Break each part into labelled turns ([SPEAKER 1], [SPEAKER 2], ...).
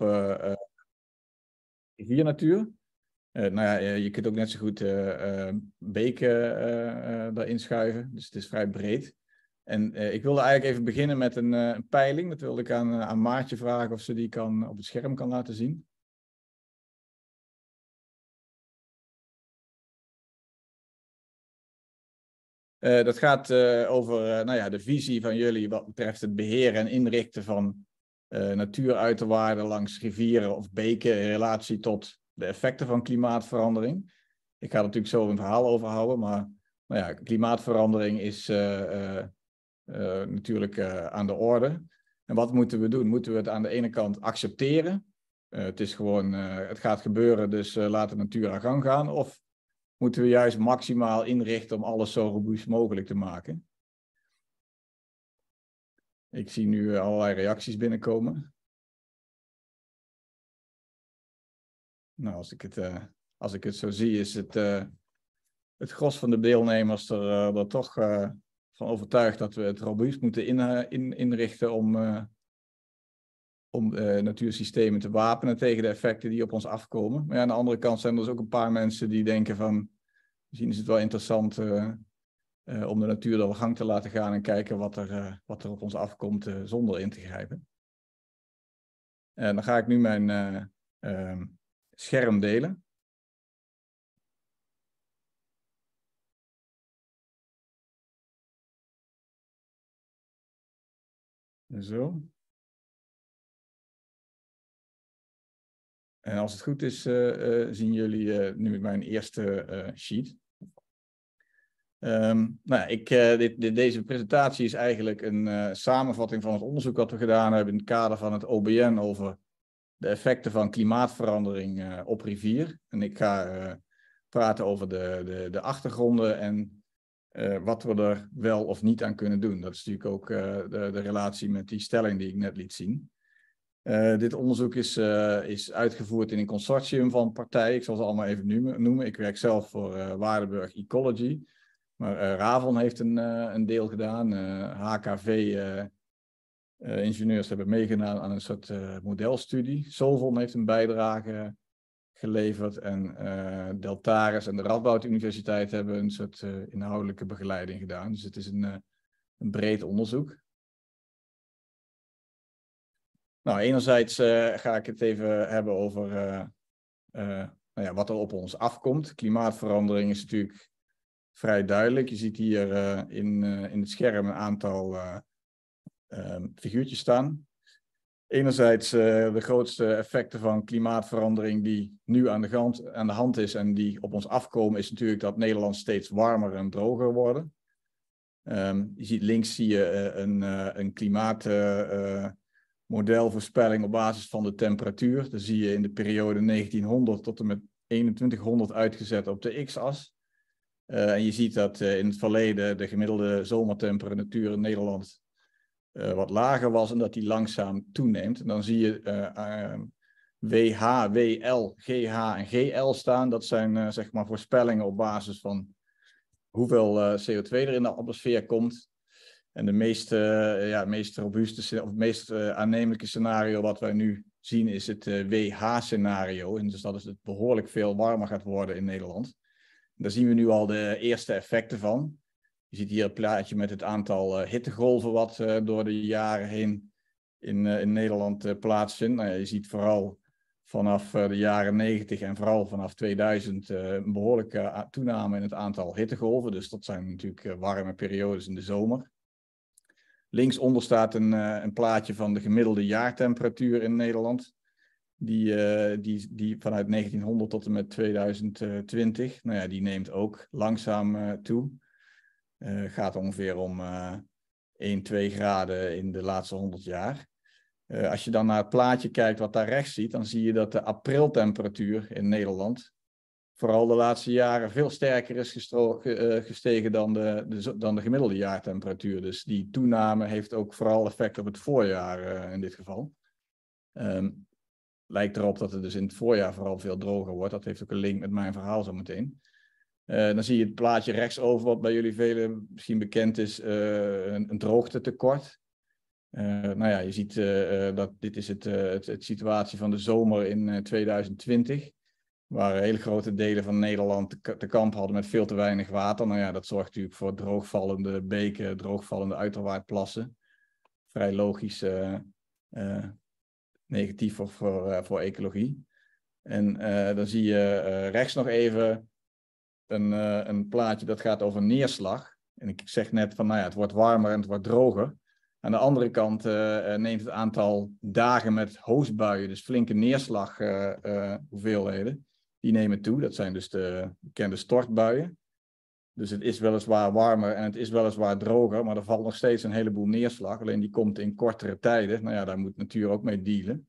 [SPEAKER 1] op eh, eh, riviernatuur. Eh, nou ja, je kunt ook net zo goed beken daarin schuiven. Dus het is vrij breed. En ik wilde eigenlijk even beginnen met een, een peiling. Dat wilde ik aan, aan, Maartje vragen of ze die kan, op het scherm kan laten zien. dat gaat over nou ja, de visie van jullie wat betreft het beheren en inrichten van te eh, natuuruiterwaarden langs rivieren of beken in relatie tot de effecten van klimaatverandering. Ik ga er natuurlijk zo een verhaal over houden, maar nou ja, klimaatverandering is eh, eh, natuurlijk aan de orde. En wat moeten we doen? Moeten we het aan de ene kant accepteren? het is gewoon, het gaat gebeuren, dus laat de natuur aan gang gaan. Of moeten we juist maximaal inrichten om alles zo robuust mogelijk te maken? Ik zie nu eh, allerlei reacties binnenkomen. Nou, als ik het, eh, als ik het zo zie, is het, eh, het gros van de deelnemers er, uh, toch van overtuigd dat we het robuust moeten in, in, inrichten om, om natuursystemen te wapenen tegen de effecten die op ons afkomen. Maar ja, aan de andere kant zijn er dus ook een paar mensen die denken van, misschien is het wel interessant eh, om de natuur dan gang te laten gaan en kijken wat er, eh, wat er op ons afkomt eh, zonder in te grijpen. En dan ga ik nu mijn ehm, scherm delen. Zo. En als het goed is, zien jullie nu mijn eerste sheet. Ehm, nou, ik, eh, dit, deze presentatie is eigenlijk een eh, samenvatting van het onderzoek wat we gedaan hebben in het kader van het OBN over de effecten van klimaatverandering eh, op rivier. En ik ga praten over de, de, de achtergronden en wat we er wel of niet aan kunnen doen. Dat is natuurlijk ook de, de, relatie met die stelling die ik net liet zien. dit onderzoek is, is uitgevoerd in een consortium van partijen. Ik zal ze allemaal even noemen. Ik werk zelf voor Waardenburg Ecology. Maar eh, Ravon heeft een, eh, een deel gedaan. HKV-ingenieurs eh, hebben meegedaan aan een soort modelstudie. Solvon heeft een bijdrage geleverd. En Deltaris en de Radboud Universiteit hebben een soort inhoudelijke begeleiding gedaan. Dus het is een, een breed onderzoek. Nou, enerzijds ga ik het even hebben over nou ja, wat er op ons afkomt. Klimaatverandering is natuurlijk vrij duidelijk. Je ziet hier eh, in, eh, in het scherm een aantal eh, ehm, figuurtjes staan. Enerzijds de grootste effecten van klimaatverandering die nu aan de, hand, aan de hand is en die op ons afkomen, is natuurlijk dat Nederland steeds warmer en droger wordt. Ehm, je ziet links zie je een, een klimaat op basis van de temperatuur. Dan zie je in de periode 1900 tot en met 2100 uitgezet op de x-as. Eh, en je ziet dat eh, in het verleden de gemiddelde zomertemperatuur in Nederland eh, wat lager was en dat die langzaam toeneemt. En dan zie je ehm, WH, WL, GH en GL staan. Dat zijn zeg maar voorspellingen op basis van hoeveel CO2 er in de atmosfeer komt. En de meest, ja, meest robuuste of het meest aannemelijke scenario wat wij nu zien is het WH-scenario. En dus dat is het behoorlijk veel warmer gaat worden in Nederland. Daar zien we nu al de eerste effecten van. Je ziet hier het plaatje met het aantal eh, hittegolven wat eh, door de jaren heen in, eh, in Nederland plaatsvindt. Nou, je ziet vooral vanaf de jaren 90 en vooral vanaf 2000 een behoorlijke toename in het aantal hittegolven. Dus dat zijn natuurlijk warme periodes in de zomer. Linksonder staat een, een plaatje van de gemiddelde jaartemperatuur in Nederland. Die, eh, die, die vanuit 1900 tot en met 2020, nou ja, die neemt ook langzaam eh, toe. Uh, gaat ongeveer om 1, 2 graden in de laatste 100 jaar. als je dan naar het plaatje kijkt wat daar rechts ziet, dan zie je dat de apriltemperatuur in Nederland vooral de laatste jaren veel sterker is gestegen dan de, dan de gemiddelde jaartemperatuur. Dus die toename heeft ook vooral effect op het voorjaar in dit geval. Um, lijkt erop dat het dus in het voorjaar vooral veel droger wordt. Dat heeft ook een link met mijn verhaal zo meteen. Eh, dan zie je het plaatje rechtsover, wat bij jullie velen misschien bekend is, eh, een, droogte droogtetekort. Eh, nou ja, je ziet dat dit is het, het, het, situatie van de zomer in 2020. Waar hele grote delen van Nederland te, kamp hadden met veel te weinig water. Nou ja, dat zorgt natuurlijk voor droogvallende beken, droogvallende uiterwaardplassen. Vrij logisch negatief voor voor, eh, voor ecologie. En eh, dan zie je eh, rechts nog even een, een plaatje dat gaat over neerslag. En ik zeg net van, nou ja, het wordt warmer en het wordt droger. Aan de andere kant neemt het aantal dagen met hoosbuien, dus flinke neerslag uh, die nemen toe. Dat zijn dus de bekende stortbuien. Dus het is weliswaar warmer en het is weliswaar droger, maar er valt nog steeds een heleboel neerslag. Alleen die komt in kortere tijden. Nou ja, daar moet natuur ook mee dealen.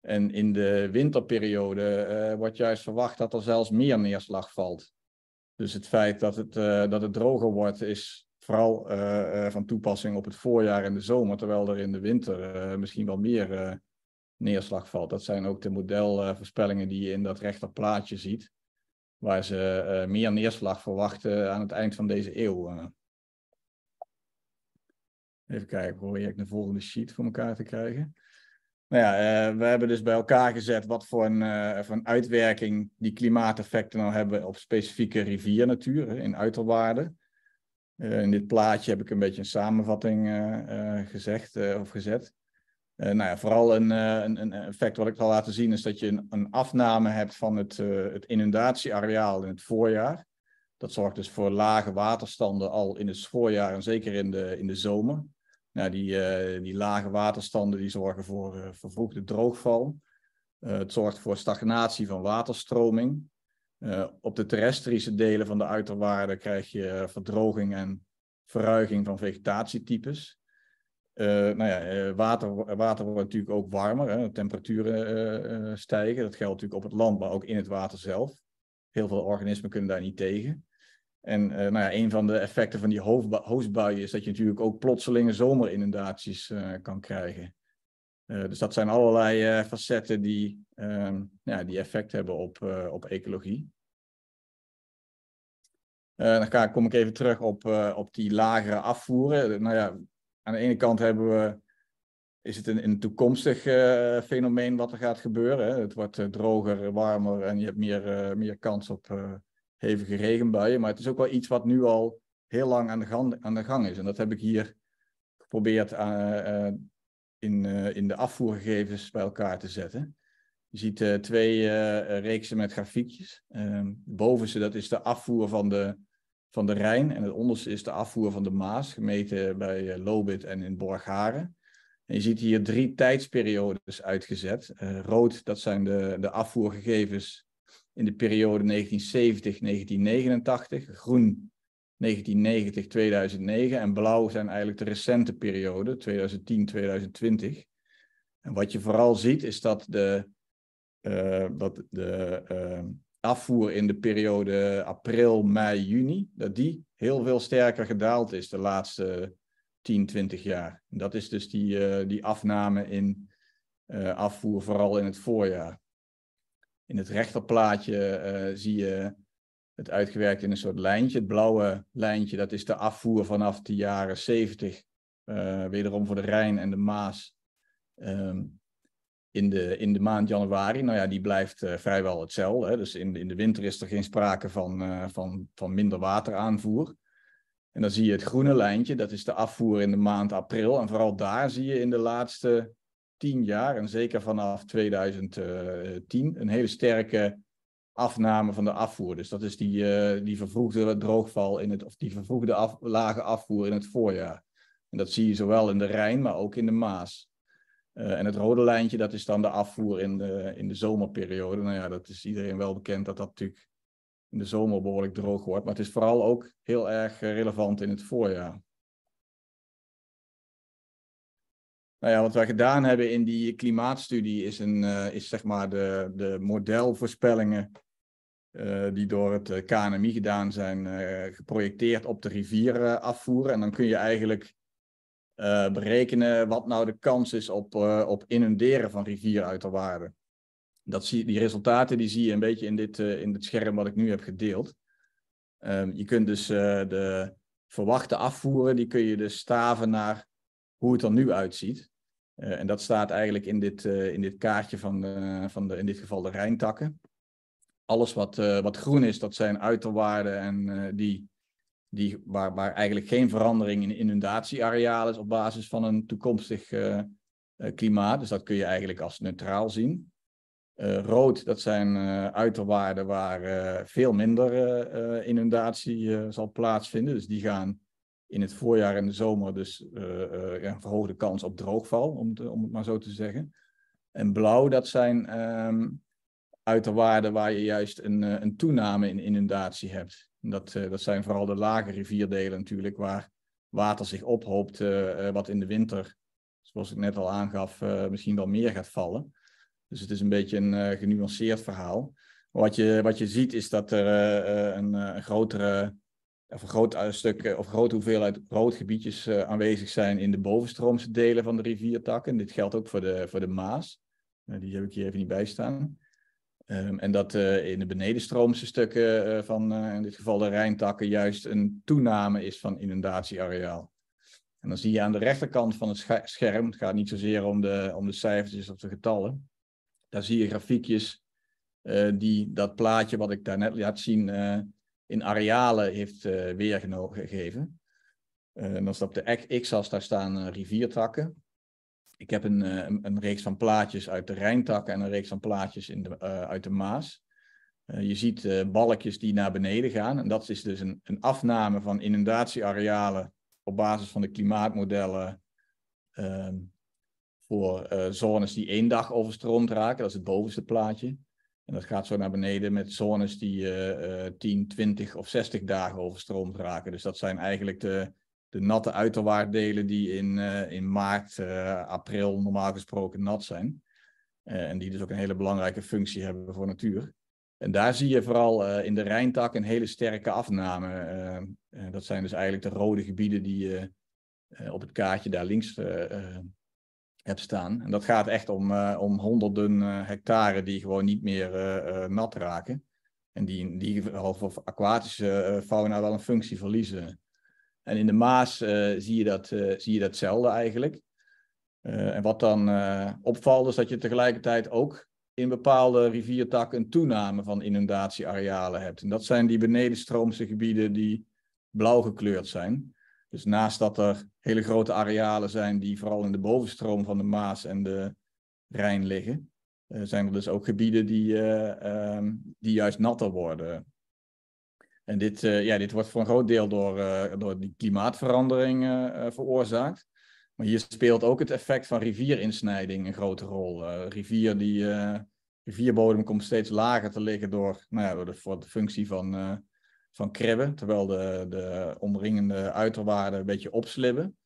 [SPEAKER 1] En in de winterperiode eh, wordt juist verwacht dat er zelfs meer neerslag valt. Dus het feit dat het, eh, dat het droger wordt, is vooral eh, van toepassing op het voorjaar en de zomer, terwijl er in de winter misschien wel meer neerslag valt. Dat zijn ook de modelvoorspellingen die je in dat rechterplaatje ziet waar ze eh, meer neerslag verwachten aan het eind van deze eeuw. Eh. Even kijken, probeer ik de volgende sheet voor elkaar te krijgen. Nou ja, eh, we hebben dus bij elkaar gezet wat voor een, uh, uitwerking die klimaateffecten nou hebben op specifieke riviernatuur in uiterwaarden. in dit plaatje heb ik een beetje een samenvatting gezegd of gezet. Eh, nou ja, vooral eh, een, een, een, effect wat ik al laten zien is dat je een, een afname hebt van het, eh, het, inundatieareaal in het voorjaar. Dat zorgt dus voor lage waterstanden al in het voorjaar en zeker in de, in de zomer. Nou, die, die lage waterstanden die zorgen voor vervroegde droogval. het zorgt voor stagnatie van waterstroming. op de terrestrische delen van de uiterwaarden krijg je verdroging en verruiging van vegetatietypes. Eh, nou ja, eh, water, water wordt natuurlijk ook warmer, hè? temperaturen eh, stijgen. Dat geldt natuurlijk op het land, maar ook in het water zelf. Heel veel organismen kunnen daar niet tegen. En nou ja, een van de effecten van die hoofdbuien is dat je natuurlijk ook plotselinge zomerinundaties kan krijgen. dus dat zijn allerlei facetten die, ehm, ja, die effect hebben op, op ecologie. dan ga, kom ik even terug op, op die lagere afvoeren. nou ja, aan de ene kant hebben we, is het een, toekomstig eh, fenomeen wat er gaat gebeuren. Hè? Het wordt eh, droger, warmer en je hebt meer, eh, meer kans op hevige regenbuien. Maar het is ook wel iets wat nu al heel lang aan de, gang, aan de gang is. En dat heb ik hier geprobeerd in, in de afvoergegevens bij elkaar te zetten. Je ziet twee reeksen met grafiekjes. Ehm, bovenste, dat is de afvoer van de van de Rijn. En het onderste is de afvoer van de Maas, gemeten bij eh, Lobit en in Borgaren. En je ziet hier drie tijdsperiodes uitgezet. Eh, rood, dat zijn de, de afvoergegevens in de periode 1970-1989. Groen 1990-2009. En blauw zijn eigenlijk de recente periode, 2010-2020. En wat je vooral ziet is dat de, eh, dat de ehm, afvoer in de periode april, mei, juni, dat die heel veel sterker gedaald is de laatste 10, 20 jaar. Dat is dus die, eh, die afname in eh, afvoer, vooral in het voorjaar. In het rechterplaatje eh, zie je het uitgewerkt in een soort lijntje. Het blauwe lijntje, dat is de afvoer vanaf de jaren 70, wederom voor de Rijn en de Maas. Ehm, in de, in de maand januari, nou ja, die blijft eh, vrijwel hetzelfde. Hè. Dus in, in de winter is er geen sprake van, uh, van, van minder wateraanvoer. En dan zie je het groene lijntje, dat is de afvoer in de maand april. En vooral daar zie je in de laatste tien jaar, en zeker vanaf 2010, een hele sterke afname van de afvoer. Dus dat is die, eh, die vervroegde droogval in het, of die vervroegde lage afvoer in het voorjaar. En dat zie je zowel in de Rijn, maar ook in de Maas. Eh, en het rode lijntje, dat is dan de afvoer in de, in de zomerperiode. Nou ja, dat is iedereen wel bekend dat dat natuurlijk in de zomer behoorlijk droog wordt. Maar het is vooral ook heel erg eh, relevant in het voorjaar. Nou ja, wat wij gedaan hebben in die klimaatstudie is, een, eh, is zeg maar de, de modelvoorspellingen die door het KNMI gedaan zijn, geprojecteerd op de rivier afvoeren. En dan kun je eigenlijk eh, berekenen wat nou de kans is op, eh, op inunderen van rivieruiterwaarden. Dat zie, die resultaten die zie je een beetje in dit, eh, in dit scherm wat ik nu heb gedeeld. Ehm, je kunt dus de verwachte afvoeren, die kun je dus staven naar hoe het er nu uitziet. en dat staat eigenlijk in dit, in dit kaartje van, van de, in dit geval de Rijntakken. Alles wat, wat groen is, dat zijn uiterwaarden en die die, waar, eigenlijk geen verandering in inundatieareaal is op basis van een toekomstig eh, eh, klimaat. Dus dat kun je eigenlijk als neutraal zien. Eh, rood, dat zijn uiterwaarden waar veel minder inundatie zal plaatsvinden. Dus die gaan in het voorjaar en de zomer dus een verhoogde kans op droogval, om, om, het maar zo te zeggen. En blauw, dat zijn ehm, uit de waarden waar je juist een, eh, een toename in inundatie hebt. Dat, eh, dat zijn vooral de lage rivierdelen natuurlijk, waar water zich ophoopt, eh, wat in de winter, zoals ik net al aangaf, misschien wel meer gaat vallen. Dus het is een beetje een genuanceerd verhaal. Wat je, wat je ziet is dat er een, grotere of een stuk of grote hoeveelheid broodgebiedjes aanwezig zijn in de bovenstroomse delen van de riviertakken. Dit geldt ook voor de, voor de Maas. die heb ik hier even niet bij staan. Ehm, en dat eh, in de benedenstroomse stukken eh, van eh, in dit geval de Rijntakken juist een toename is van inundatieareaal. En dan zie je aan de rechterkant van het scherm, het gaat niet zozeer om de, om de cijfertjes of de getallen, daar zie je grafiekjes die dat plaatje wat ik daarnet laat zien in arealen heeft weergegeven. dan ehm, staat op de x-as daar staan riviertakken ik heb eh, een, een, reeks van plaatjes uit de Rijntakken en een reeks van plaatjes in de, eh, uit de Maas. Eh, je ziet balkjes die naar beneden gaan. En dat is dus een, een afname van inundatiearealen op basis van de klimaatmodellen ehm, voor uh, zones die één dag overstroomd raken. Dat is het bovenste plaatje. En dat gaat zo naar beneden met zones die uh, uh, 10, 20 of 60 dagen overstroomd raken. Dus dat zijn eigenlijk de, de natte uiterwaarddelen die in, eh, in maart, eh, april normaal gesproken nat zijn. Eh, en die dus ook een hele belangrijke functie hebben voor natuur. En daar zie je vooral in de Rijntak een hele sterke afname. dat zijn dus eigenlijk de rode gebieden die je op het kaartje daar links hebt staan. En dat gaat echt om, om honderden hectare die gewoon niet meer nat raken. En die in ieder geval voor aquatische fauna wel een functie verliezen. En in de Maas eh, zie, je dat, eh, zie je datzelfde eigenlijk. Eh, en wat dan opvalt is dat je tegelijkertijd ook in bepaalde riviertakken een toename van inundatiearealen hebt. En dat zijn die benedenstroomse gebieden die blauw gekleurd zijn. Dus naast dat er hele grote arealen zijn die vooral in de bovenstroom van de Maas en de Rijn liggen, zijn er dus ook gebieden die, ehm, die juist natter worden. En dit, eh, ja, dit wordt voor een groot deel door, eh, door die klimaatverandering eh, veroorzaakt. Maar hier speelt ook het effect van rivierinsnijding een grote rol. rivier die, rivierbodem komt steeds lager te liggen door, nou ja, door de, de functie van, van kribben, terwijl de, de omringende uiterwaarden een beetje opslibben.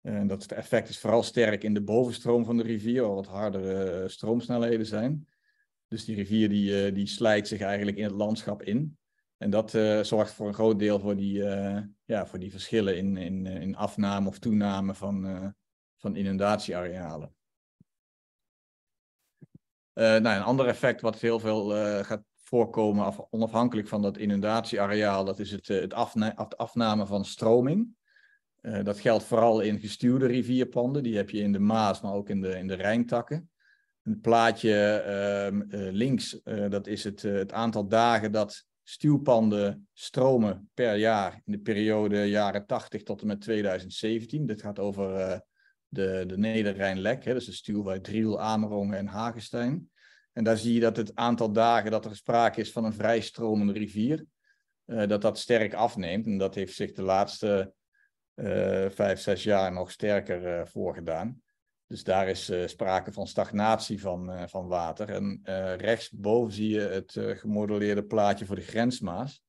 [SPEAKER 1] En dat het effect is vooral sterk in de bovenstroom van de rivier, waar wat hardere stroomsnelheden zijn. Dus die rivier die, die slijt zich eigenlijk in het landschap in. En dat eh, zorgt voor een groot deel voor die, eh, ja, voor die verschillen in, in, eh, in afname of toename van, van inundatiearealen. nou, een ander effect wat heel veel gaat voorkomen, af, onafhankelijk van dat inundatieareaal, dat is het, het, afna afname van stroming. dat geldt vooral in gestuurde rivierpanden, die heb je in de Maas, maar ook in de, in de Rijntakken. Een plaatje ehm, links, dat is het, het aantal dagen dat stuwpanden stromen per jaar in de periode jaren 80 tot en met 2017. Dit gaat over uh, de, de lek hè, dus de stuw bij Driel, Amerongen en Hagestein. En daar zie je dat het aantal dagen dat er sprake is van een vrij stromende rivier, eh, dat dat sterk afneemt. En dat heeft zich de laatste eh, vijf, zes jaar nog sterker voorgedaan. Dus daar is eh, sprake van stagnatie van, eh, van water. En uh, eh, rechtsboven zie je het gemodelleerde plaatje voor de grensmaas.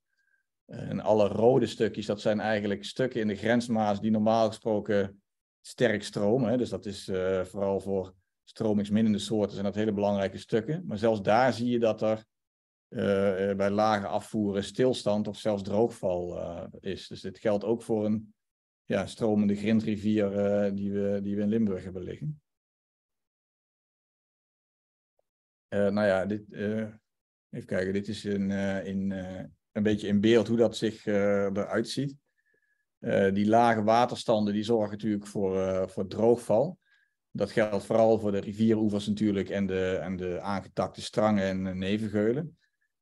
[SPEAKER 1] en alle rode stukjes, dat zijn eigenlijk stukken in de grensmaas die normaal gesproken sterk stromen. Dus dat is vooral voor stromingsminnende soorten zijn dat hele belangrijke stukken. Maar zelfs daar zie je dat er bij lage afvoeren stilstand of zelfs droogval is. Dus dit geldt ook voor een ja, stromende grindrivier eh, die, we, die we in Limburg hebben liggen. Eh, nou ja, dit, uh, even kijken, dit is in, in, een beetje in beeld hoe dat zich eruit ziet. die lage waterstanden die zorgen natuurlijk voor, voor droogval. Dat geldt vooral voor de rivieroevers natuurlijk en de, en de aangetakte strangen en nevengeulen.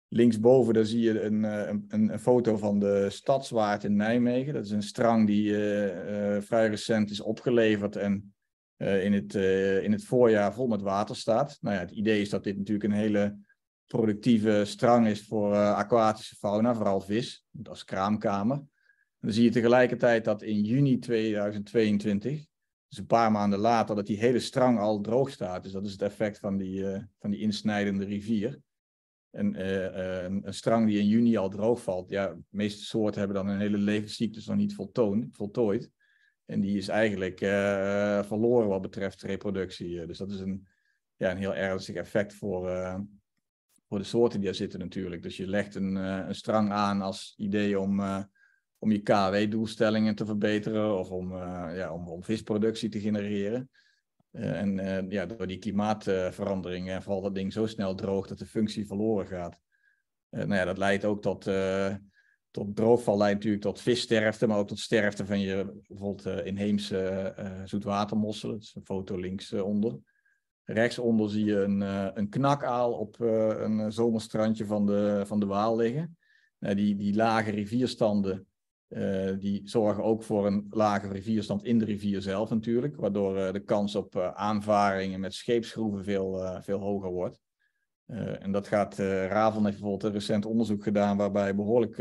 [SPEAKER 1] Linksboven daar zie je eh, een, een, een, foto van de Stadswaard in Nijmegen. Dat is een strang die eh, eh, vrij recent is opgeleverd en in, het, in het voorjaar vol met water staat. Nou ja, het idee is dat dit natuurlijk een hele productieve strang is voor aquatische fauna, vooral vis. Dat is kraamkamer. dan zie je tegelijkertijd dat in juni 2022, dus een paar maanden later, dat die hele strang al droog staat. Dus dat is het effect van die, van die insnijdende rivier. Eh, eh, een, een, strang die in juni al droog valt. Ja, de meeste soorten hebben dan hun hele levenscyclus nog niet voltoon, voltooid. En die is eigenlijk eh, verloren wat betreft reproductie. Dus dat is een, ja, een heel ernstig effect voor, voor de soorten die daar zitten natuurlijk. Dus je legt een, een strang aan als idee om, om je KW-doelstellingen te verbeteren of om, ja, om, om visproductie te genereren. Eh, en eh, ja, door die klimaatverandering eh, valt dat ding zo snel droog dat de functie verloren gaat. nou ja, dat leidt ook tot, tot droogval, leidt natuurlijk tot vissterfte, maar ook tot sterfte van je bijvoorbeeld inheemse zoetwatermosselen. Dat is een foto links onder. Rechtsonder zie je een, een knakaal op een zomerstrandje van de, van de Waal liggen. Nou, die, die lage rivierstanden eh, die zorgen ook voor een lage rivierstand in de rivier zelf natuurlijk, waardoor eh, de kans op eh, aanvaringen met scheepsgroeven veel, veel hoger wordt. en dat gaat, Raven heeft bijvoorbeeld een recent onderzoek gedaan waarbij behoorlijk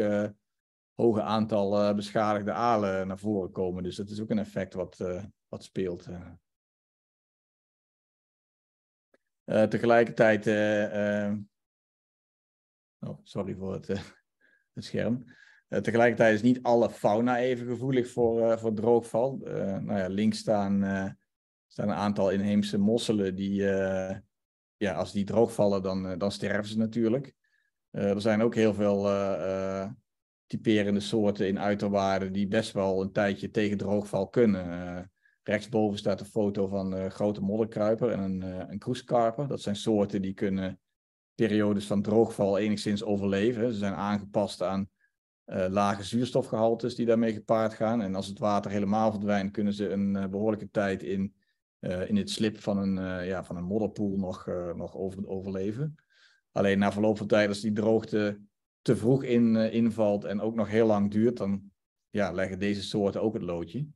[SPEAKER 1] hoge aantal beschadigde alen naar voren komen. Dus dat is ook een effect wat, wat speelt. tegelijkertijd, oh, sorry voor het, het scherm. Eh, tegelijkertijd is niet alle fauna even gevoelig voor, eh, voor droogval. Uh, nou ja, links staan, staan een aantal inheemse mosselen die, ja, als die droogvallen, dan, dan sterven ze natuurlijk. er zijn ook heel veel typerende soorten in uiterwaarden die best wel een tijdje tegen droogval kunnen. rechtsboven staat een foto van grote modderkruiper en een, een kroeskarper. Dat zijn soorten die kunnen periodes van droogval enigszins overleven. Ze zijn aangepast aan eh, lage zuurstofgehaltes die daarmee gepaard gaan. En als het water helemaal verdwijnt, kunnen ze een eh, behoorlijke tijd in, eh, in het slip van een, ja, van een modderpoel nog, nog over, overleven. Alleen na verloop van tijd, als die droogte te vroeg in, invalt en ook nog heel lang duurt, dan ja, leggen deze soorten ook het loodje.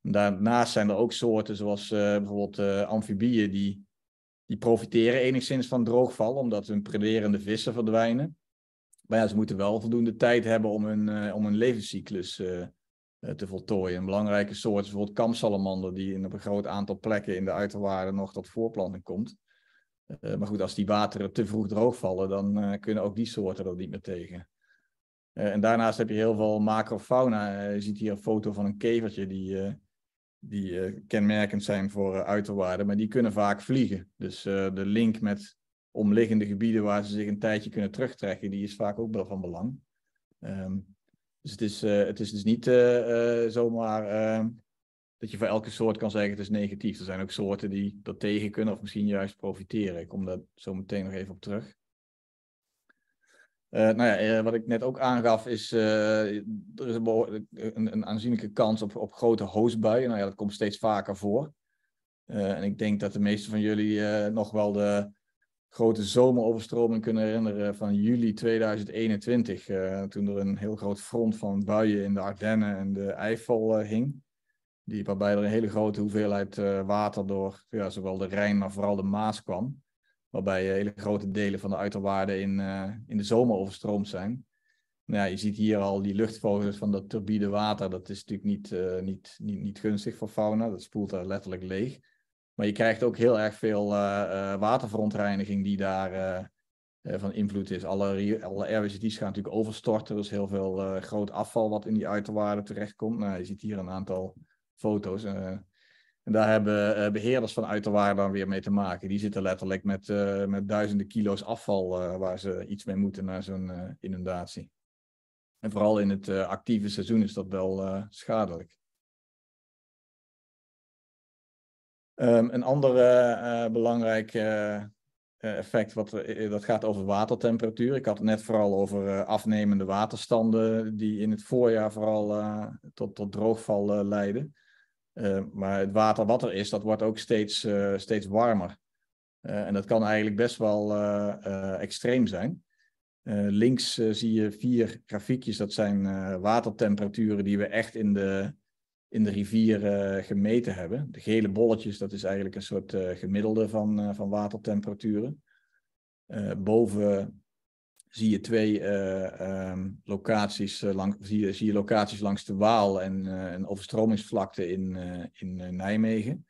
[SPEAKER 1] Daarnaast zijn er ook soorten zoals bijvoorbeeld amfibieën die, die profiteren enigszins van droogval, omdat hun prederende vissen verdwijnen. Maar ja, ze moeten wel voldoende tijd hebben om hun, eh, om levenscyclus eh, eh, te voltooien. Een belangrijke soort is bijvoorbeeld kampsalamander, die in op een groot aantal plekken in de uiterwaarden nog tot voorplanting komt. maar goed, als die wateren te vroeg droog vallen, dan kunnen ook die soorten dat niet meer tegen. en daarnaast heb je heel veel macrofauna. je ziet hier een foto van een kevertje die, die kenmerkend zijn voor uiterwaarden, maar die kunnen vaak vliegen. Dus de link met omliggende gebieden waar ze zich een tijdje kunnen terugtrekken, die is vaak ook wel van belang. Um, dus het is, eh, het is dus niet uh, uh, zomaar ehm, dat je voor elke soort kan zeggen het is negatief. Er zijn ook soorten die dat tegen kunnen of misschien juist profiteren. Ik kom daar zo meteen nog even op terug. nou ja, wat ik net ook aangaf is, er is een, een, aanzienlijke kans op, op grote hoosbuien. Nou ja, dat komt steeds vaker voor. en ik denk dat de meesten van jullie nog wel de, grote zomeroverstroming kunnen herinneren van juli 2021. Eh, toen er een heel groot front van buien in de Ardennen en de Eifel eh, hing. Die, waarbij er een hele grote hoeveelheid eh, water door ja, zowel de Rijn, maar vooral de Maas kwam. Waarbij hele grote delen van de uiterwaarden in, in de zomer overstroomd zijn. Nou, ja, je ziet hier al die luchtvogels van dat turbide water. Dat is natuurlijk niet, niet, niet, niet gunstig voor fauna. Dat spoelt daar letterlijk leeg. Maar je krijgt ook heel erg veel eh, eh, waterverontreiniging die daar eh, van invloed is. Alle, alle gaan natuurlijk overstorten, dus heel veel groot afval wat in die uiterwaarden terechtkomt. Nou, je ziet hier een aantal foto's. En daar hebben beheerders van uiterwaarden dan weer mee te maken. Die zitten letterlijk met, met duizenden kilo's afval waar ze iets mee moeten naar zo'n inundatie. En vooral in het actieve seizoen is dat wel schadelijk. Ehm, een ander eh, eh, belangrijk eh, effect, wat, dat gaat over watertemperatuur. Ik had het net vooral over afnemende waterstanden, die in het voorjaar vooral tot, tot droogval leiden. Ehm, maar het water wat er is, dat wordt ook steeds, steeds warmer. en dat kan eigenlijk best wel extreem zijn. links zie je vier grafiekjes, dat zijn watertemperaturen die we echt in de in de rivier eh, gemeten hebben. De gele bolletjes, dat is eigenlijk een soort eh, gemiddelde van, eh, van watertemperaturen. boven zie je twee ehm, locaties, lang, zie, zie je locaties langs de Waal en een overstromingsvlakte in, in Nijmegen.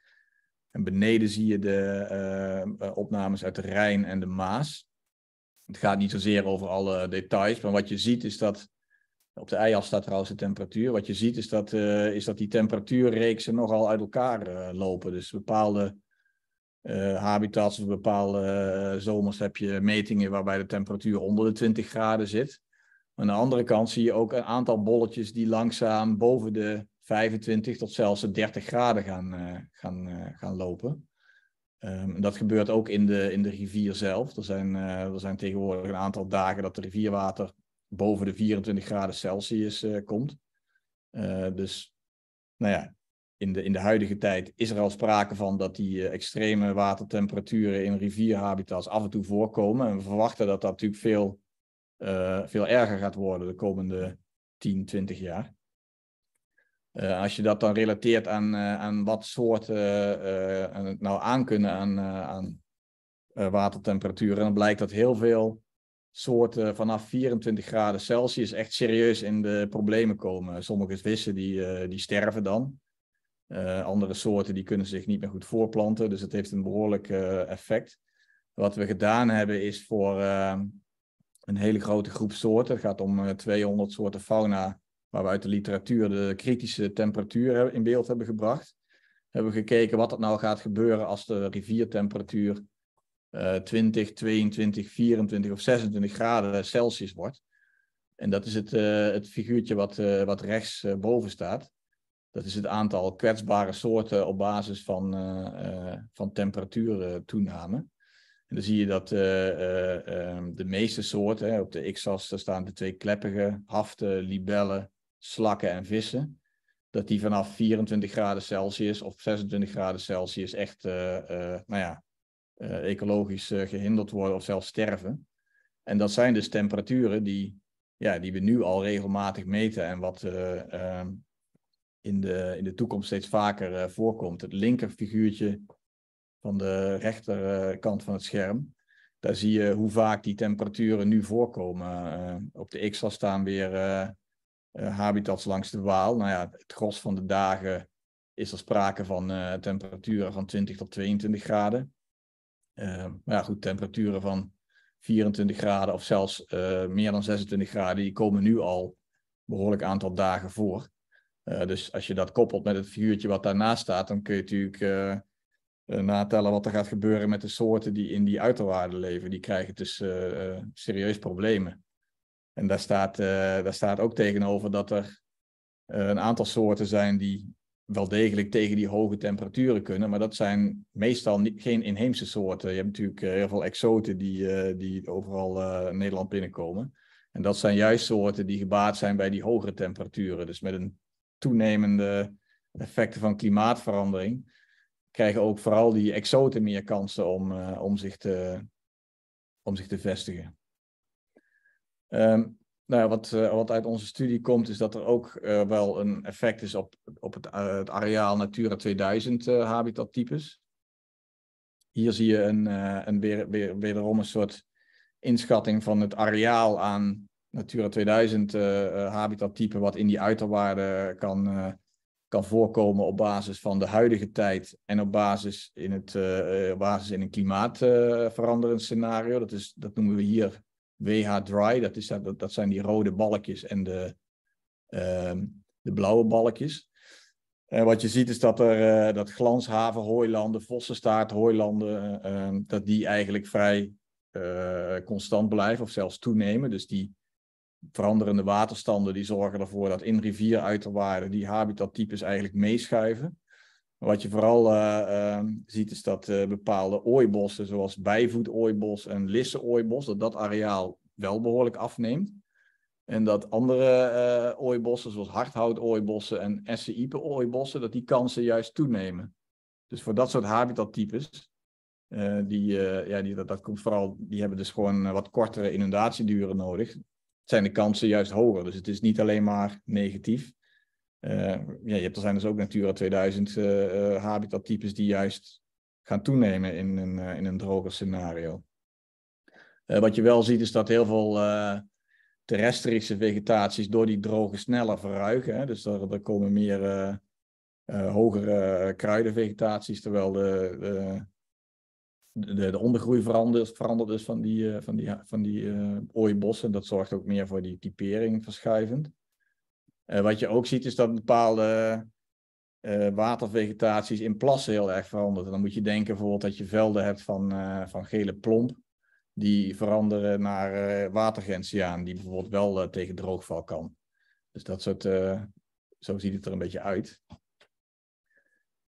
[SPEAKER 1] En beneden zie je de opnames uit de Rijn en de Maas. Het gaat niet zozeer over alle details, maar wat je ziet is dat op de eias staat trouwens de temperatuur. Wat je ziet is dat, eh, is dat die temperatuurreeksen nogal uit elkaar eh, lopen. Dus bepaalde eh, habitats of bepaalde zomers heb je metingen waarbij de temperatuur onder de 20 graden zit. Maar aan de andere kant zie je ook een aantal bolletjes die langzaam boven de 25 tot zelfs de 30 graden gaan, gaan, gaan lopen. Ehm, dat gebeurt ook in de, in de rivier zelf. Er zijn, er zijn tegenwoordig een aantal dagen dat de rivierwater boven de 24 graden Celsius eh, komt. Eh, dus nou ja, in de, in de huidige tijd is er al sprake van dat die eh, extreme watertemperaturen in rivierhabitats af en toe voorkomen. En we verwachten dat dat natuurlijk veel, veel erger gaat worden de komende 10, 20 jaar. als je dat dan relateert aan, aan wat soorten uh, nou aankunnen aan, aan watertemperaturen, dan blijkt dat heel veel soorten eh, vanaf 24 graden Celsius echt serieus in de problemen komen. Sommige vissen die, eh, die sterven dan. Eh, andere soorten die kunnen zich niet meer goed voorplanten. Dus het heeft een behoorlijk effect. Wat we gedaan hebben is voor een hele grote groep soorten. Het gaat om 200 soorten fauna. Waar we uit de literatuur de kritische temperatuur in beeld hebben gebracht. Hebben we gekeken wat er nou gaat gebeuren als de riviertemperatuur 20, 22, 24 of 26 graden Celsius wordt. En dat is het, eh, het figuurtje wat, uh, wat rechts eh, boven staat. Dat is het aantal kwetsbare soorten op basis van, van temperatuurtoename. En dan zie je dat ehm, de meeste soorten, hè, op de x-as staan de twee kleppige, haften, libellen, slakken en vissen dat die vanaf 24 graden Celsius of 26 graden Celsius echt nou ja, eh, ecologisch eh, gehinderd worden of zelfs sterven. En dat zijn dus temperaturen die, ja, die we nu al regelmatig meten en wat eh, ehm, in, de, in de toekomst steeds vaker voorkomt. Het linker figuurtje van de rechterkant van het scherm, daar zie je hoe vaak die temperaturen nu voorkomen. op de x-as staan weer habitats langs de Waal. Nou ja, het gros van de dagen is er sprake van temperaturen van 20 tot 22 graden. Eh, ja, goed, temperaturen van 24 graden of zelfs eh, meer dan 26 graden, die komen nu al behoorlijk aantal dagen voor. Eh, dus als je dat koppelt met het figuurtje wat daarnaast staat, dan kun je natuurlijk uh, uh, natellen wat er gaat gebeuren met de soorten die in die uiterwaarden leven. Die krijgen dus serieus problemen. En daar staat, daar staat ook tegenover dat er een aantal soorten zijn die wel degelijk tegen die hoge temperaturen kunnen, maar dat zijn meestal niet, geen inheemse soorten. Je hebt natuurlijk eh, heel veel exoten die, eh, die overal eh, in Nederland binnenkomen. En dat zijn juist soorten die gebaat zijn bij die hogere temperaturen. Dus met een toenemende effecten van klimaatverandering krijgen ook vooral die exoten meer kansen om, om, zich, te, om zich te vestigen. Ehm, nou, wat, eh, wat uit onze studie komt, is dat er ook eh, wel een effect is op, op het, eh, het areaal Natura 2000 habitattypes. Hier zie je een, een weer, weer, wederom een soort inschatting van het areaal aan Natura 2000 habitattypen wat in die uiterwaarden kan, kan voorkomen op basis van de huidige tijd en op basis in, het, op basis in een klimaatveranderend scenario. Dat, is, dat noemen we hier WH Dry, dat, is, dat, dat zijn die rode balkjes en de, ehm, de blauwe balkjes. En wat je ziet is dat er uh, dat glanshaven, hooilanden, vossenstaart, hooilanden, ehm, dat die eigenlijk vrij eh, constant blijven of zelfs toenemen. Dus die veranderende waterstanden die zorgen ervoor dat in rivieruiterwaarden die habitattypes eigenlijk meeschuiven. Wat je vooral eh, ehm, ziet is dat eh, bepaalde ooibossen, zoals bijvoetooibos en lisseooibos dat dat areaal wel behoorlijk afneemt. En dat andere eh, ooibossen, zoals hardhoutooibossen en ooibossen, dat die kansen juist toenemen. Dus voor dat soort habitattypes, die, ja, die, dat, dat komt vooral, die hebben dus gewoon wat kortere inundatieduren nodig, zijn de kansen juist hoger. Dus het is niet alleen maar negatief. Eh, ja, je hebt, er zijn dus ook Natura 2000 eh, eh, habitattypes die juist gaan toenemen in een, in een droger scenario. wat je wel ziet is dat heel veel terrestrische vegetaties door die droge sneller verruigen. Hè? Dus er, komen meer hogere kruidenvegetaties, terwijl de, de, de, de ondergroei verandert, verandert dus van die, van die, van die ooibossen. Dat zorgt ook meer voor die typering verschuivend. Eh, wat je ook ziet is dat bepaalde eh, watervegetaties in plassen heel erg veranderen. En dan moet je denken bijvoorbeeld dat je velden hebt van, eh, van gele plomp. Die veranderen naar watergrenzen die bijvoorbeeld wel tegen droogval kan. Dus dat soort, zo ziet het er een beetje uit.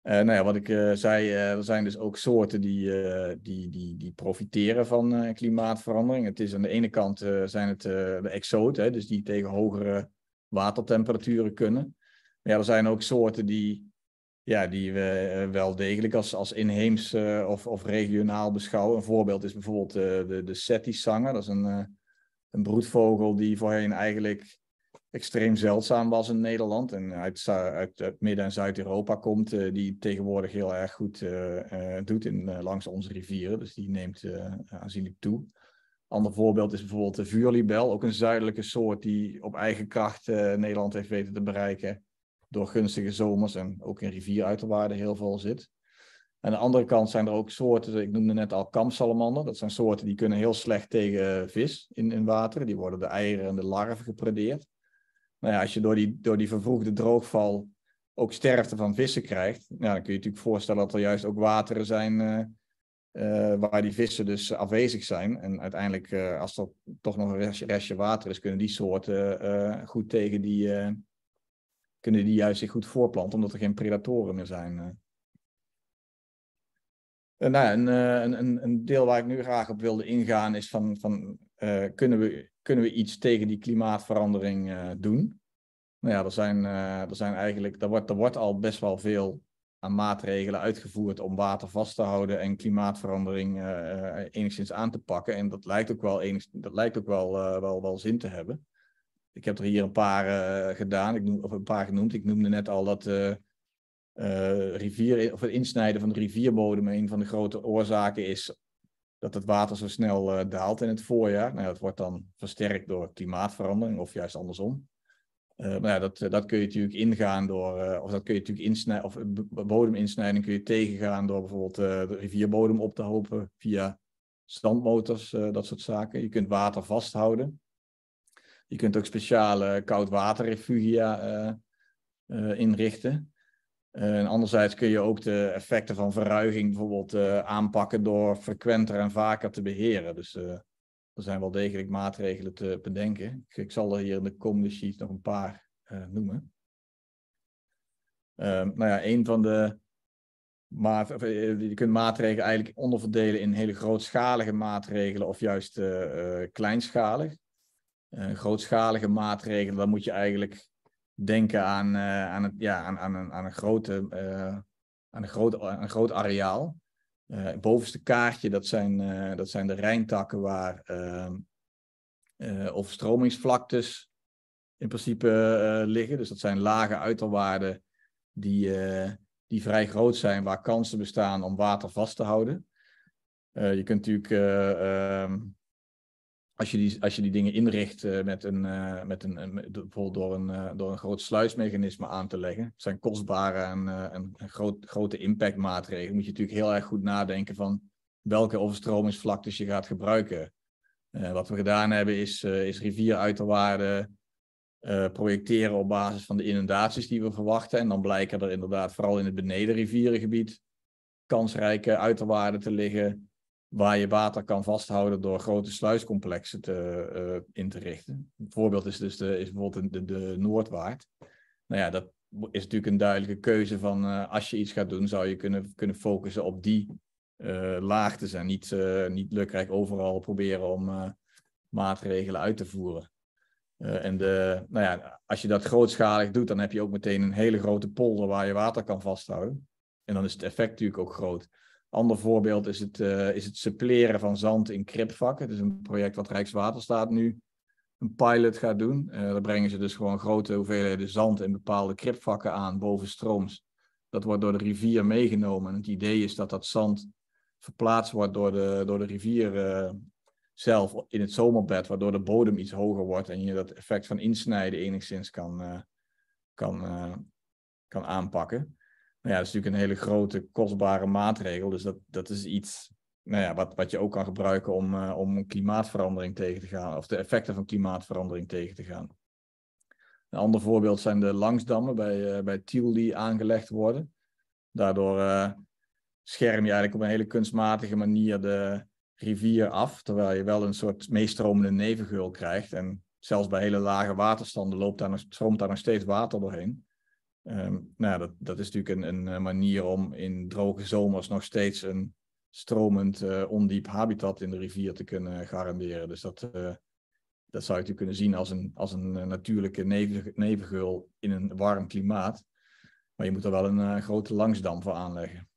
[SPEAKER 1] nou ja, wat ik zei, er zijn dus ook soorten die, die, die, die profiteren van klimaatverandering. Het is aan de ene kant zijn het de exoten, dus die tegen hogere watertemperaturen kunnen. Maar ja, er zijn ook soorten die, ja, die we eh, wel degelijk als, als inheems eh, of, of regionaal beschouwen. Een voorbeeld is bijvoorbeeld eh, de, de seti Dat is een, een broedvogel die voorheen eigenlijk extreem zeldzaam was in Nederland. En uit, uit, Midden- en Zuid-Europa komt. die tegenwoordig heel erg goed doet in, langs onze rivieren. Dus die neemt aanzienlijk toe. Ander voorbeeld is bijvoorbeeld de vuurlibel, ook een zuidelijke soort die op eigen kracht eh, Nederland heeft weten te bereiken door gunstige zomers en ook in rivieruiterwaarden heel veel zit. Aan de andere kant zijn er ook soorten, ik noemde net al kampsalamander, dat zijn soorten die kunnen heel slecht tegen vis in, in water. Die worden de eieren en de larven gepredeerd. Nou ja, als je door die, door die vervroegde droogval ook sterfte van vissen krijgt, nou, dan kun je je natuurlijk voorstellen dat er juist ook wateren zijn eh, eh, waar die vissen dus afwezig zijn. En uiteindelijk, eh, als er toch nog een restje, water is, kunnen die soorten eh, goed tegen die. kunnen die juist zich goed voorplanten, omdat er geen predatoren meer zijn. nou een, een, een, deel waar ik nu graag op wilde ingaan is van, van kunnen, we, kunnen we iets tegen die klimaatverandering doen? Nou ja, er, zijn, er, zijn eigenlijk, er, wordt, er wordt al best wel veel aan maatregelen uitgevoerd om water vast te houden en klimaatverandering eh, eh, enigszins aan te pakken. En dat lijkt ook wel, dat lijkt ook wel, eh, wel, wel zin te hebben. Ik heb er hier een paar gedaan, ik noem, of een paar genoemd. Ik noemde net al dat rivier, of het insnijden van de rivierbodem een van de grote oorzaken is dat het water zo snel daalt in het voorjaar. Nou, dat wordt dan versterkt door klimaatverandering of juist andersom. Eh, maar ja, dat, dat kun je natuurlijk ingaan door, eh, of dat kun je natuurlijk insnijden, of bodeminsnijding kun je tegengaan door bijvoorbeeld eh, de rivierbodem op te hopen via standmotors, dat soort zaken. Je kunt water vasthouden. Je kunt ook speciale koudwaterrefugia inrichten. en anderzijds kun je ook de effecten van verruiging bijvoorbeeld aanpakken door frequenter en vaker te beheren. Dus er zijn wel degelijk maatregelen te bedenken. Ik, zal er hier in de komende sheets nog een paar eh, noemen. Ehm, nou ja, van de maat, eh, eh, je kunt maatregelen eigenlijk onderverdelen in hele grootschalige maatregelen of juist kleinschalig. grootschalige maatregelen, dan moet je eigenlijk denken aan, aan, het, ja, aan, een, aan een grote aan een een groot areaal het eh, bovenste kaartje, dat zijn, eh, dat zijn de Rijntakken waar, ehm, eh, of stromingsvlaktes in principe liggen. Dus dat zijn lage uiterwaarden die, die vrij groot zijn, waar kansen bestaan om water vast te houden. je kunt natuurlijk ehm, als je die, als je die dingen inricht eh, met een, eh, met een, bijvoorbeeld door een, eh, door een groot sluismechanisme aan te leggen, zijn kostbare en, een groot, grote impactmaatregelen, moet je natuurlijk heel erg goed nadenken van welke overstromingsvlaktes je gaat gebruiken. wat we gedaan hebben is, is rivieruiterwaarden projecteren op basis van de inundaties die we verwachten. En dan blijken er inderdaad vooral in het benedenrivierengebied kansrijke uiterwaarden te liggen waar je water kan vasthouden door grote sluiscomplexen te, eh, in te richten. Een voorbeeld is dus de, is bijvoorbeeld de, de Noordwaard. Nou ja, dat is natuurlijk een duidelijke keuze van eh, als je iets gaat doen, zou je kunnen, kunnen focussen op die uh, laagtes en niet, niet lukrijk overal proberen om maatregelen uit te voeren. en de, nou ja, als je dat grootschalig doet, dan heb je ook meteen een hele grote polder waar je water kan vasthouden. En dan is het effect natuurlijk ook groot. Ander voorbeeld is het, eh, is het suppleren van zand in kripvakken. Het is een project wat Rijkswaterstaat nu een pilot gaat doen. Uh, daar brengen ze dus gewoon grote hoeveelheden zand in bepaalde kripvakken aan, boven strooms. Dat wordt door de rivier meegenomen. het idee is dat dat zand verplaatst wordt door de, door de rivier eh, zelf in het zomerbed, waardoor de bodem iets hoger wordt en je dat effect van insnijden enigszins kan, kan, kan aanpakken. Nou ja, dat is natuurlijk een hele grote, kostbare maatregel. Dus dat, dat is iets nou ja, wat, wat je ook kan gebruiken om, eh, om klimaatverandering tegen te gaan, of de effecten van klimaatverandering tegen te gaan. Een ander voorbeeld zijn de langsdammen bij, eh, bij Tiel die aangelegd worden. Daardoor uh, scherm je eigenlijk op een hele kunstmatige manier de rivier af, terwijl je wel een soort meestromende nevengeul krijgt. En zelfs bij hele lage waterstanden loopt daar nog, stroomt daar nog steeds water doorheen. Ehm, nou, dat, dat is natuurlijk een, een eh, manier om in droge zomers nog steeds een stromend, eh, ondiep habitat in de rivier te kunnen eh, garanderen. Dus dat, dat zou je natuurlijk kunnen zien als een, als een natuurlijke nevengeul in een warm klimaat. Maar je moet er wel een grote langsdam voor aanleggen.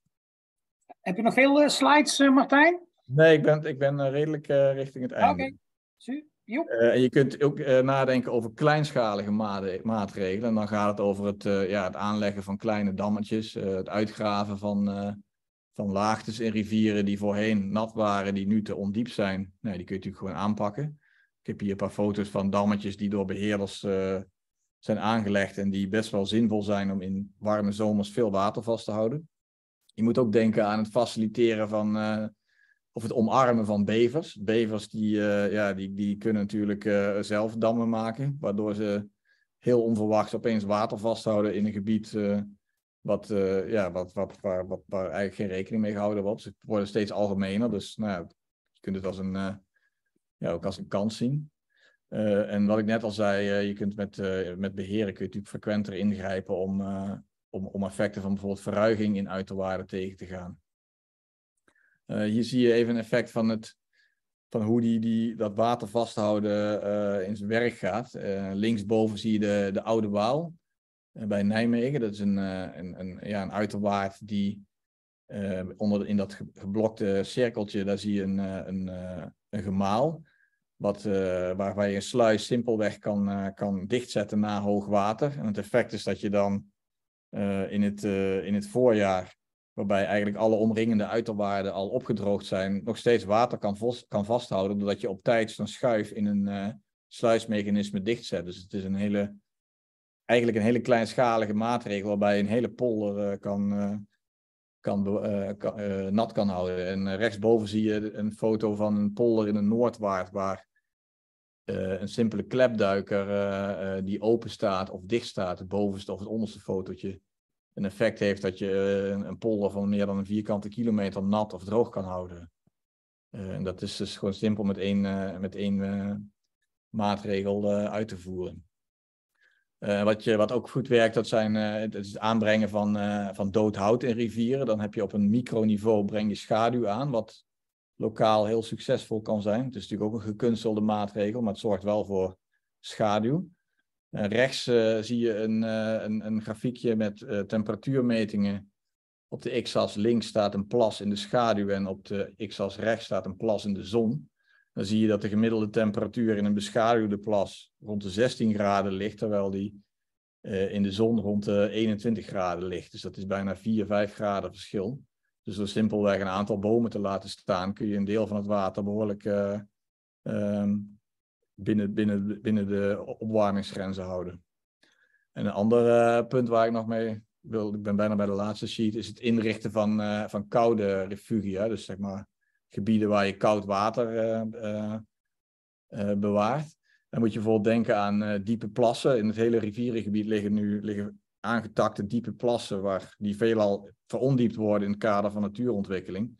[SPEAKER 2] Heb je nog veel slides, Martijn?
[SPEAKER 1] Nee, ik ben, ik ben redelijk richting het einde. Oké,
[SPEAKER 2] okay. Eh, en
[SPEAKER 1] je kunt ook eh, nadenken over kleinschalige maatregelen. En dan gaat het over het, eh, ja, het aanleggen van kleine dammetjes, het uitgraven van, van laagtes in rivieren die voorheen nat waren, die nu te ondiep zijn. Nou, die kun je natuurlijk gewoon aanpakken. Ik heb hier een paar foto's van dammetjes die door beheerders zijn aangelegd en die best wel zinvol zijn om in warme zomers veel water vast te houden. Je moet ook denken aan het faciliteren van of het omarmen van bevers. Bevers die, eh, ja, die, die kunnen natuurlijk eh, zelf dammen maken, waardoor ze heel onverwachts opeens water vasthouden in een gebied eh, wat, ja, wat, wat, waar, wat, eigenlijk geen rekening mee gehouden wordt. Ze worden steeds algemener, dus nou, je kunt het als een, ja, ook als een kans zien. en wat ik net al zei, je kunt met, met beheren kun je natuurlijk frequenter ingrijpen om, om, om effecten van bijvoorbeeld verruiging in uit te tegen te gaan. Eh, hier zie je even een effect van, het, van hoe die, die, dat water vasthouden eh, in zijn werk gaat. Uh, linksboven zie je de, de Oude Waal bij Nijmegen. Dat is een, een, een, ja, een uiterwaard die onder, in dat geblokte cirkeltje, daar zie je een, een, een gemaal. Wat, waar, waar je een sluis simpelweg kan, kan dichtzetten na hoog water. En het effect is dat je dan in, het, in het voorjaar waarbij eigenlijk alle omringende uiterwaarden al opgedroogd zijn, nog steeds water kan, kan vasthouden, doordat je op tijd zo'n schuif in een uh, sluismechanisme dichtzet. Dus het is een hele, eigenlijk een hele kleinschalige maatregel waarbij je een hele polder eh, kan, eh, kan, nat kan houden. En rechtsboven zie je een foto van een polder in een Noordwaard, waar een simpele klepduiker die open staat of dicht staat, het bovenste of het onderste fotootje, een effect heeft dat je eh, een polder van meer dan een vierkante kilometer nat of droog kan houden. Eh, en dat is dus gewoon simpel met één, eh, met één maatregel uit te voeren. wat, je, wat ook goed werkt, dat zijn, het, het aanbrengen van, uh, van dood hout in rivieren. Dan heb je op een microniveau breng je schaduw aan, wat lokaal heel succesvol kan zijn. Het is natuurlijk ook een gekunstelde maatregel, maar het zorgt wel voor schaduw rechts eh, zie je een, eh, een, een, grafiekje met eh, temperatuurmetingen. Op de x-as links staat een plas in de schaduw en op de x-as rechts staat een plas in de zon. Dan zie je dat de gemiddelde temperatuur in een beschaduwde plas rond de 16 graden ligt, terwijl die in de zon rond de 21 graden ligt. Dus dat is bijna 4, 5 graden verschil. Dus door simpelweg een aantal bomen te laten staan, kun je een deel van het water behoorlijk ehm, binnen, binnen, binnen de opwarmingsgrenzen houden. En een ander eh, punt waar ik nog mee wil, ik ben bijna bij de laatste sheet, is het inrichten van, eh, van koude refugia. Dus zeg maar gebieden waar je koud water eh, bewaart. Dan moet je bijvoorbeeld denken aan diepe plassen. In het hele rivierengebied liggen nu liggen aangetakte diepe plassen, waar die veelal verondiept worden in het kader van natuurontwikkeling.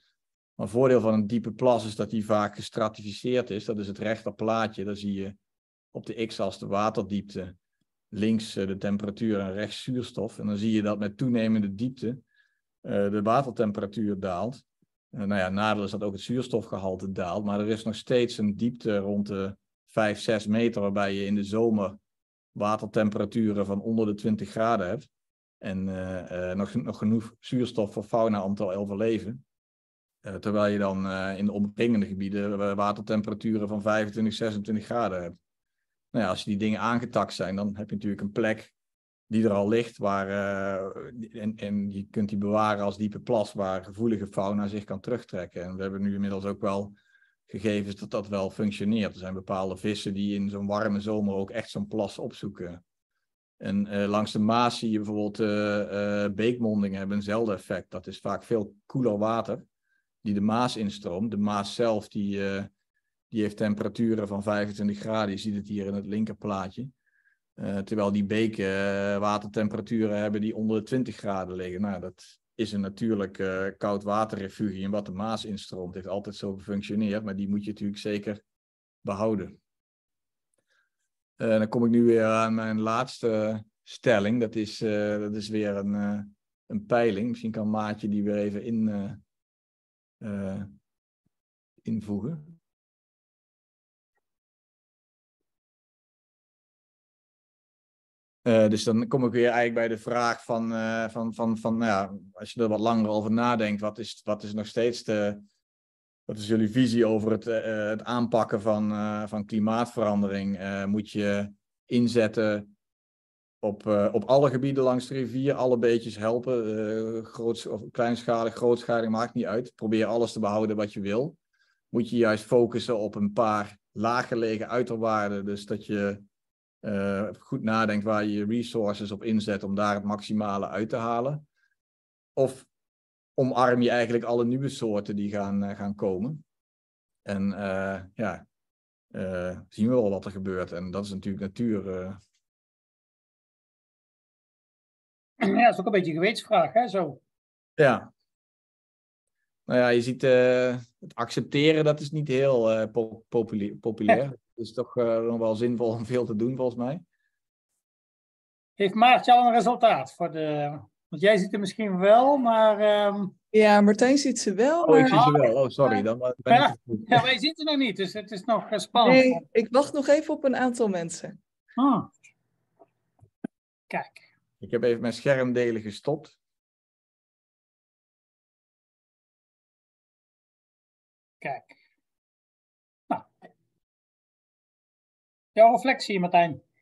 [SPEAKER 1] Maar voordeel van een diepe plas is dat die vaak gestratificeerd is. Dat is het rechter plaatje. Daar zie je op de x-as de waterdiepte, links eh, de temperatuur en rechts zuurstof. En dan zie je dat met toenemende diepte eh, de watertemperatuur daalt. Eh, nou ja, nadeel is dat ook het zuurstofgehalte daalt. Maar er is nog steeds een diepte rond de 5, 6 meter, waarbij je in de zomer watertemperaturen van onder de 20 graden hebt. En nog, genoeg zuurstof voor fauna om te overleven. Eh, terwijl je dan eh, in de omringende gebieden eh, watertemperaturen van 25, 26 graden hebt. Nou ja, als die dingen aangetakt zijn, dan heb je natuurlijk een plek die er al ligt. Waar, en, en je kunt die bewaren als diepe plas waar gevoelige fauna zich kan terugtrekken. En we hebben nu inmiddels ook wel gegevens dat dat wel functioneert. Er zijn bepaalde vissen die in zo'n warme zomer ook echt zo'n plas opzoeken. En langs de Maas zie je bijvoorbeeld beekmondingen hebben eenzelfde effect. Dat is vaak veel koeler water die de Maas instroomt. De Maas zelf, die, eh, die heeft temperaturen van 25 graden. Je ziet het hier in het linkerplaatje. Uh, terwijl die beken eh, watertemperaturen hebben die onder de 20 graden liggen. Nou, dat is een natuurlijk uh, koud waterrefugium wat de Maas instroomt. Heeft altijd zo gefunctioneerd, maar die moet je natuurlijk zeker behouden. dan kom ik nu weer aan mijn laatste stelling. Dat is, dat is weer een, een peiling. Misschien kan Maatje die weer even in eh, invoegen. Eh, dus dan kom ik weer eigenlijk bij de vraag van, eh, van, van, van nou ja, als je er wat langer over nadenkt, wat is, wat is nog steeds de, wat is jullie visie over het, het aanpakken van, van klimaatverandering? moet je inzetten op, eh, op alle gebieden langs de rivier alle beetjes helpen. Uh, groots, of kleinschalig, grootschalig, maakt niet uit. Probeer alles te behouden wat je wil. Moet je juist focussen op een paar laaggelegen uiterwaarden. Dus dat je eh, goed nadenkt waar je je resources op inzet om daar het maximale uit te halen. Of omarm je eigenlijk alle nieuwe soorten die gaan, gaan komen. En ja, zien we wel wat er gebeurt. En dat is natuurlijk natuur
[SPEAKER 2] ja, dat is ook een beetje een gewetensvraag, hè, zo. Ja.
[SPEAKER 1] Nou ja, je ziet eh, het accepteren, dat is niet heel eh, populair. populair. Het is toch eh, nog wel zinvol om veel te doen, volgens mij. Heeft Maartje al een resultaat voor de... Want jij ziet er misschien wel, maar... Ehm, ja, Martijn ziet ze wel. Oh, ik zie ze wel. Oh, sorry.
[SPEAKER 2] Dan ben ik... ja, wij zien ze nog niet, dus het is nog spannend. Nee, ik wacht nog even op een aantal mensen. Ah. Kijk.
[SPEAKER 1] Ik heb even mijn schermdelen gestopt.
[SPEAKER 2] Kijk. Nou. Jouw reflectie, Martijn.